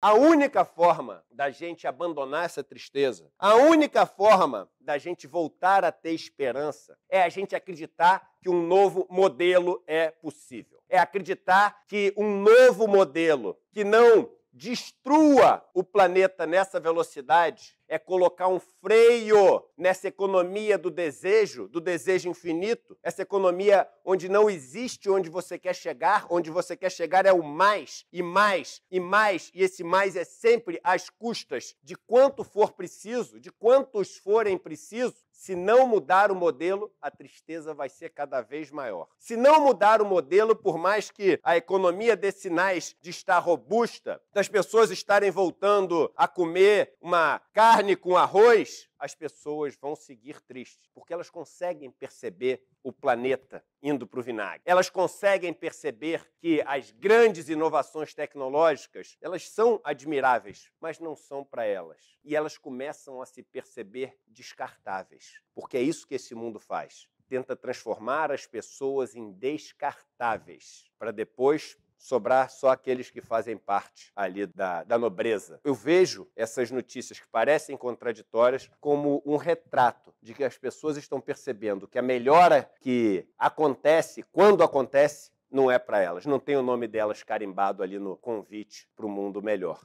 A única forma da gente abandonar essa tristeza, a única forma da gente voltar a ter esperança, é a gente acreditar que um novo modelo é possível. É acreditar que um novo modelo que não destrua o planeta nessa velocidade, é colocar um freio nessa economia do desejo, do desejo infinito, essa economia onde não existe onde você quer chegar, onde você quer chegar é o mais e mais e mais, e esse mais é sempre às custas de quanto for preciso, de quantos forem precisos se não mudar o modelo, a tristeza vai ser cada vez maior. Se não mudar o modelo, por mais que a economia dê sinais de estar robusta, das pessoas estarem voltando a comer uma carne com arroz, as pessoas vão seguir tristes, porque elas conseguem perceber o planeta indo para o vinagre. Elas conseguem perceber que as grandes inovações tecnológicas, elas são admiráveis, mas não são para elas. E elas começam a se perceber descartáveis, porque é isso que esse mundo faz. Tenta transformar as pessoas em descartáveis, para depois sobrar só aqueles que fazem parte ali da, da nobreza. Eu vejo essas notícias que parecem contraditórias como um retrato de que as pessoas estão percebendo que a melhora que acontece, quando acontece, não é para elas, não tem o nome delas carimbado ali no convite para o mundo melhor.